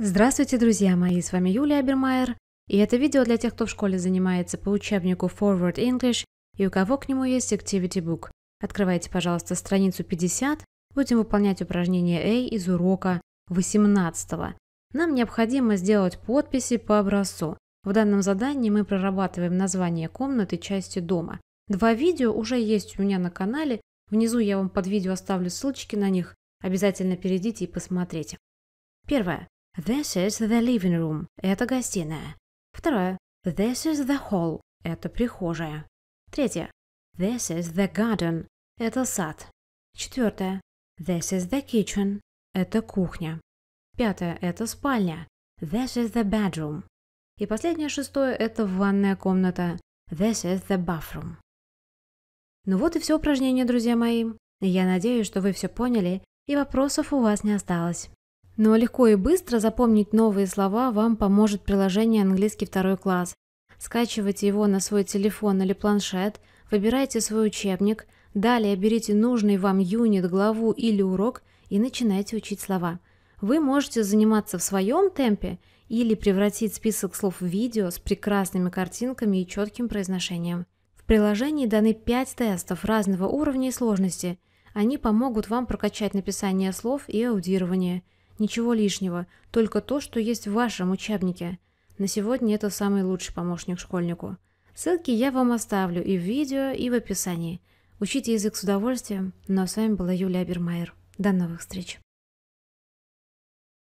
Здравствуйте, друзья мои, с вами Юлия Абермайер, и это видео для тех, кто в школе занимается по учебнику Forward English и у кого к нему есть Activity Book. Открывайте, пожалуйста, страницу 50, будем выполнять упражнение A из урока 18. Нам необходимо сделать подписи по образцу. В данном задании мы прорабатываем название комнаты части дома. Два видео уже есть у меня на канале, внизу я вам под видео оставлю ссылочки на них, обязательно перейдите и посмотрите. Первое. This is the living room. Это гостиная. Второе. This is the hall. Это прихожая. Третье. This is the garden. Это сад. Четвертое. This is the kitchen. Это кухня. Пятое – это спальня. This is the bedroom. И последнее шестое – это ванная комната. This is the bathroom. Ну вот и все упражнение, друзья мои. Я надеюсь, что вы все поняли и вопросов у вас не осталось. Но легко и быстро запомнить новые слова вам поможет приложение «Английский второй класс». Скачивайте его на свой телефон или планшет, выбирайте свой учебник, далее берите нужный вам юнит, главу или урок и начинайте учить слова. Вы можете заниматься в своем темпе или превратить список слов в видео с прекрасными картинками и четким произношением. В приложении даны 5 тестов разного уровня и сложности. Они помогут вам прокачать написание слов и аудирование – Ничего лишнего, только то, что есть в вашем учебнике. На сегодня это самый лучший помощник школьнику. Ссылки я вам оставлю и в видео, и в описании. Учите язык с удовольствием. Ну а с вами была Юлия Бермайер. До новых встреч!